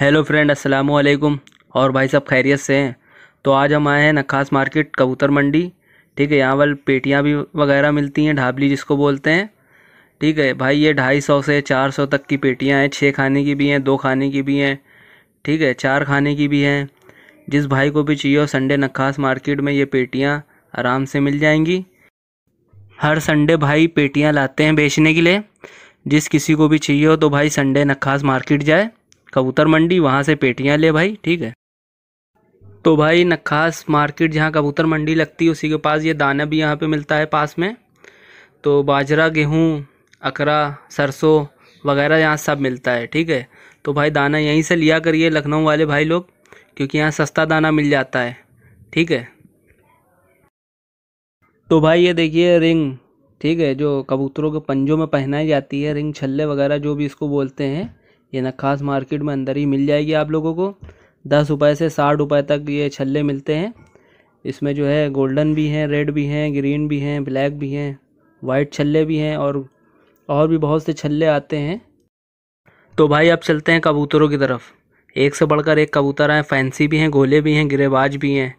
hello friend अस्सलाम वालेकुम और भाई साहब खैरियत से हैं तो आज हम आए हैं नखास मार्केट कबूतर मंडी ठीक है यहाँ पर पेटियाँ भी वगैरह मिलती हैं ढाबली जिसको बोलते हैं ठीक है भाई ये ढाई सौ से चार सौ तक की पेटियाँ हैं छः खाने की भी हैं दो खाने की भी हैं ठीक है चार खाने की भी हैं जिस भाई को भी चाहिए हो संडे नखास मार्केट में ये पेटियाँ आराम से मिल जाएंगी हर संडे भाई पेटियाँ लाते हैं बेचने के लिए जिस किसी को भी चाहिए हो तो भाई संडे नखास मार्केट जाए कबूतर मंडी वहाँ से पेटियाँ ले भाई ठीक है तो भाई नखास मार्केट जहाँ कबूतर मंडी लगती है उसी के पास ये दाना भी यहाँ पे मिलता है पास में तो बाजरा गेहूँ अकरा सरसों वगैरह यहाँ सब मिलता है ठीक है तो भाई दाना यहीं से लिया करिए लखनऊ वाले भाई लोग क्योंकि यहाँ सस्ता दाना मिल जाता है ठीक है तो भाई ये देखिए रिंग ठीक है जो कबूतरों के पंजों में पहनाई जाती है रिंग छल्ले वगैरह जो भी इसको बोलते हैं ये नक्खास मार्केट में अंदर ही मिल जाएगी आप लोगों को दस रुपये से साठ रुपये तक ये छल्ले मिलते हैं इसमें जो है गोल्डन भी हैं रेड भी हैं ग्रीन भी हैं ब्लैक भी हैं वाइट छल्ले भी हैं और और भी बहुत से छल्ले आते हैं तो भाई अब चलते हैं कबूतरों की तरफ एक से बढ़कर एक कबूतर आए फैंसी भी हैं गोले भी हैं गिरेबाज भी हैं